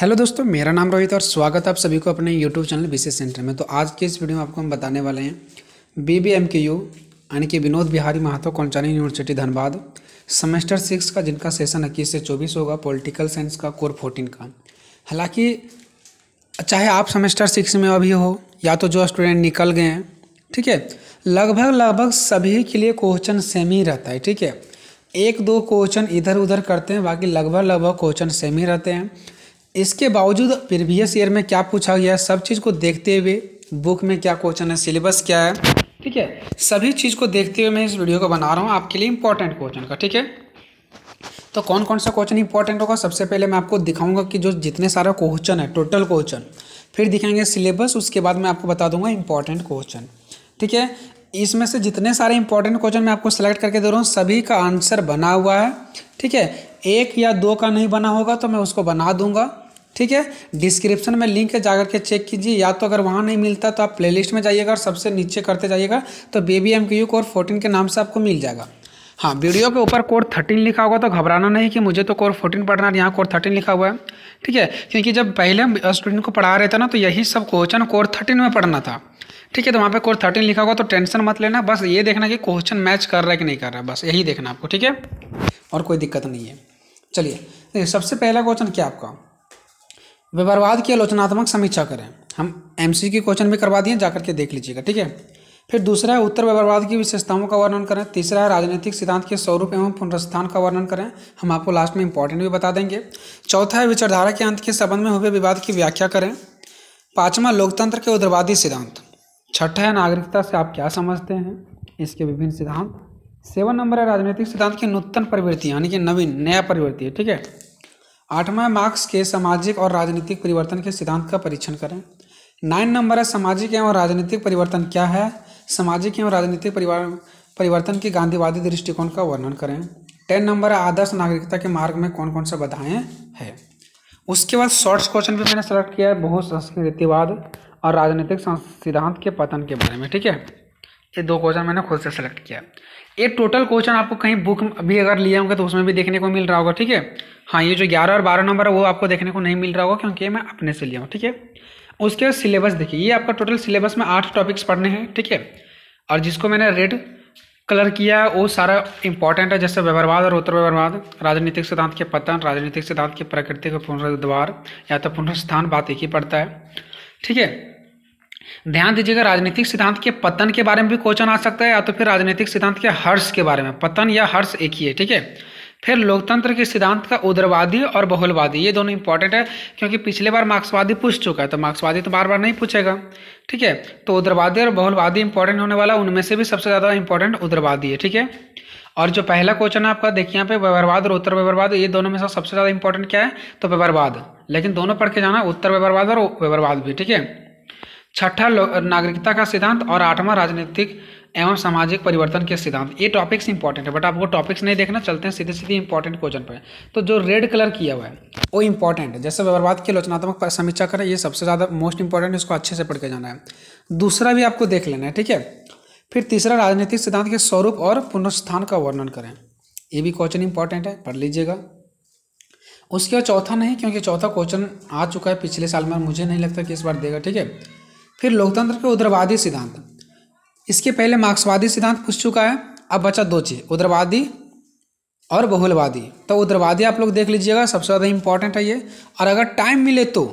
hello दोस्तों मेरा नाम रोहित और स्वागत है आप सभी को अपने यूट्यूब चैनल विशेष सेंटर में तो आज के इस वीडियो में आपको हम बताने वाले हैं B B M K U यानी कि विनोद बिहारी महातो कौचानी यूनिवर्सिटी धनबाद सेमेस्टर सिक्स का जिनका सेशन इक्कीस से चौबीस होगा पॉलिटिकल साइंस का कोर फोर्टीन का हालाँकि चाहे आप सेमेस्टर सिक्स में अभी हो या तो जो स्टूडेंट निकल गए हैं ठीक है लगभग लगभग सभी के लिए क्वेश्चन सेम ही रहता है ठीक है एक दो क्वेश्चन इधर उधर करते हैं बाकी लगभग लगभग क्वेश्चन सेम ही रहते हैं इसके बावजूद प्रीवियस ईयर में क्या पूछा गया है सब चीज़ को देखते हुए बुक में क्या क्वेश्चन है सिलेबस क्या है ठीक है सभी चीज़ को देखते हुए मैं इस वीडियो को बना रहा हूँ आपके लिए इंपॉर्टेंट क्वेश्चन का ठीक है तो कौन कौन सा क्वेश्चन इंपॉर्टेंट होगा सबसे पहले मैं आपको दिखाऊंगा कि जो जितने सारा क्वेश्चन है टोटल क्वेश्चन फिर दिखाएंगे सिलेबस उसके बाद मैं आपको बता दूंगा इंपॉर्टेंट क्वेश्चन ठीक है इसमें से जितने सारे इंपॉर्टेंट क्वेश्चन मैं आपको सेलेक्ट करके दे रहा हूँ सभी का आंसर बना हुआ है ठीक है एक या दो का नहीं बना होगा तो मैं उसको बना दूंगा ठीक है डिस्क्रिप्शन में लिंक है जाकर के चेक कीजिए या तो अगर वहाँ नहीं मिलता तो आप प्लेलिस्ट में जाइएगा और सबसे नीचे करते जाइएगा तो baby M Q core fourteen के नाम से आपको मिल जाएगा हाँ वीडियो के ऊपर कोर थर्टीन लिखा होगा तो घबराना नहीं कि मुझे तो कोर फोर्टीन पढ़ना है यहाँ कोर थर्टीन लिखा हुआ है ठीक है क्योंकि जब पहले हम स्टूडेंट को पढ़ा रहे थे ना तो यही सब क्वेश्चन कोर थर्टीन में पढ़ना था ठीक है तो वहाँ पे कोर थर्टीन लिखा होगा तो टेंशन मत लेना बस ये देखना कि क्वेश्चन मैच कर रहा है कि नहीं कर रहा है बस यही देखना आपको ठीक है और कोई दिक्कत नहीं है चलिए सबसे पहला क्वेश्चन क्या आपका विवरवाद की आलोचनात्मक समीक्षा करें हम एम सी की क्वेश्चन भी करवा दिए जाकर के देख लीजिएगा ठीक है फिर दूसरा है उत्तर व्यवहारवाद की विशेषताओं का वर्णन करें तीसरा है राजनीतिक सिद्धांत के स्वरूप एवं पुनरस्थान का वर्णन करें हम आपको लास्ट में इंपॉर्टेंट भी बता देंगे चौथा है विचारधारा के अंत के संबंध में हुए विवाद की व्याख्या करें पाँचवा लोकतंत्र के उग्रवादी सिद्धांत छठा है नागरिकता से आप क्या समझते हैं इसके विभिन्न सिद्धांत सेवन नंबर है राजनीतिक सिद्धांत की नूतन प्रवृत्ति यानी कि नवीन नया प्रवृत्ति है ठीक है आठवां मार्क्स के सामाजिक और राजनीतिक परिवर्तन के सिद्धांत का परीक्षण करें नाइन नंबर है सामाजिक एवं राजनीतिक परिवर्तन क्या है सामाजिक एवं राजनीतिक परिवर्तन के गांधीवादी दृष्टिकोण का वर्णन करें टेन नंबर है आदर्श नागरिकता के मार्ग में कौन कौन सा बाधाएं है उसके बाद शॉर्ट्स क्वेश्चन भी मैंने सेलेक्ट किया है बहुत संस्कृतिवाद और राजनीतिक सिद्धांत के पतन के बारे में ठीक है ये दो क्वेश्चन मैंने खुद से सेलेक्ट किया ये टोटल क्वेश्चन आपको कहीं बुक भी अगर लिए होंगे तो उसमें भी देखने को मिल रहा होगा ठीक है हाँ ये जो ग्यारह और बारह नंबर है वो आपको देखने को नहीं मिल रहा होगा क्योंकि मैं अपने से लिया हूँ ठीक है उसके बाद सिलेबस देखिए ये आपका टोटल सिलेबस में आठ टॉपिक्स पढ़ने हैं ठीक है और जिसको मैंने रेड कलर किया वो सारा इंपॉर्टेंट है जैसे व्यवहारवाद और उत्तर व्यवहारवाद राजनीतिक सिद्धांत के पतन राजनीतिक सिद्धांत की प्रकृति का पुनर्द्वार या तो पुनर्स्थान बात एक ही पड़ता है ठीक है ध्यान दीजिएगा राजनीतिक सिद्धांत के पतन के बारे में भी क्वेश्चन आ सकता है या तो फिर राजनीतिक सिद्धांत के हर्ष के बारे में पतन या हर्ष एक ही है ठीक है फिर लोकतंत्र के सिद्धांत का उदरवादी और बहुलवादी ये दोनों इंपॉर्टेंट है क्योंकि पिछले बार मार्क्सवादी पूछ चुका है तो मार्क्सवादी तो बार बार नहीं पूछेगा ठीक है तो उदरवादी और बहुलवादी इंपॉर्टेंट होने वाला उनमें से भी सबसे ज़्यादा इंपॉर्टेंट उदरवादी है ठीक है और जो पहला क्वेश्चन है आपका देखिए यहाँ पे व्यवहारवाद और उत्तर व्यवहारवाद ये दोनों में से सबसे ज़्यादा इंपॉर्टेंट क्या है तो व्यवहारवाद लेकिन दोनों पढ़ के जाना उत्तर व्यवहारवाद और व्यवहारवाद भी ठीक है छठा नागरिकता का सिद्धांत और आठवां राजनीतिक एवं सामाजिक परिवर्तन के सिद्धांत ये टॉपिक्स इंपॉर्टेंट है बट आपको टॉपिक्स नहीं देखना चलते हैं सीधे सीधे इंपॉर्टेंट क्वेश्चन पर तो जो रेड कलर किया हुआ है वो इंपॉर्टेंट है जैसे व्यवहारवाद की आलोचनात्मक समीक्षा करें ये सबसे ज़्यादा मोस्ट इंपॉर्टेंट है इसको अच्छे से पढ़ के जाना है दूसरा भी आपको देख लेना है ठीक है फिर तीसरा राजनीतिक सिद्धांत के स्वरूप और पुनर्स्थान का वर्णन करें ये भी क्वेश्चन इंपॉर्टेंट है पढ़ लीजिएगा उसके बाद चौथा नहीं क्योंकि चौथा क्वेश्चन आ चुका है पिछले साल में मुझे नहीं लगता कि इस बार देगा ठीक है फिर लोकतंत्र के उग्रवादी सिद्धांत इसके पहले मार्क्सवादी सिद्धांत पूछ चुका है अब बचा दो चीज़ उग्रवादी और बहुलवादी तो उग्रवादी आप लोग देख लीजिएगा सबसे ज़्यादा इंपॉर्टेंट है ये और अगर टाइम मिले तो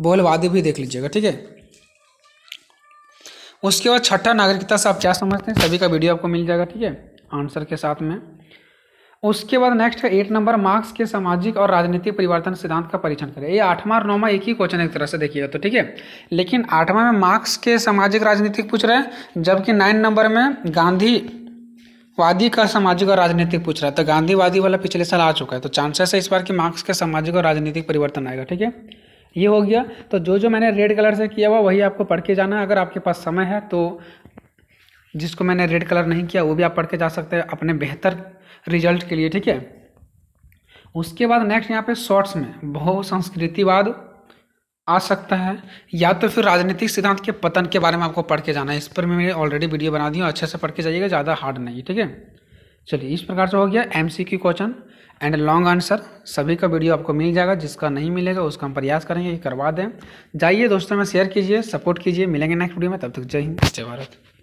बहुलवादी भी देख लीजिएगा ठीक है उसके बाद छठा नागरिकता से आप क्या समझते हैं सभी का वीडियो आपको मिल जाएगा ठीक है आंसर के साथ में उसके बाद नेक्स्ट है एट नंबर मार्क्स के सामाजिक और राजनीतिक परिवर्तन सिद्धांत का परीक्षण करें ये आठवां और नौवां एक ही क्वेश्चन एक तरह से देखिएगा तो ठीक है लेकिन आठवां में मार्क्स के सामाजिक राजनीतिक पूछ रहे हैं जबकि नाइन नंबर में गांधी वादी का सामाजिक और राजनीतिक पूछ रहा है तो गांधीवादी वाला पिछले साल आ चुका है तो चांसेस है इस बार कि मार्क्स के सामाजिक और राजनीतिक परिवर्तन आएगा ठीक है ये हो गया तो जो जो मैंने रेड कलर से किया हुआ वही आपको पढ़ के जाना है अगर आपके पास समय है तो जिसको मैंने रेड कलर नहीं किया वो भी आप पढ़ के जा सकते हैं अपने बेहतर रिजल्ट के लिए ठीक है उसके बाद नेक्स्ट यहाँ पे शॉर्ट्स में बहु संस्कृतिवाद आ सकता है या तो फिर राजनीतिक सिद्धांत के पतन के बारे में आपको पढ़ के जाना है इस पर मैंने ऑलरेडी वीडियो बना दी हूँ अच्छे से पढ़ के जाइएगा ज़्यादा हार्ड नहीं ठीक है चलिए इस प्रकार से हो गया M C Q question and long answer सभी का वीडियो आपको मिल जाएगा जिसका नहीं मिलेगा उसका हम प्रयास करेंगे कि करवा दें जाइए दोस्तों में शेयर कीजिए सपोर्ट कीजिए मिलेंगे नेक्स्ट वीडियो में तब तक जय हिंद जय भारत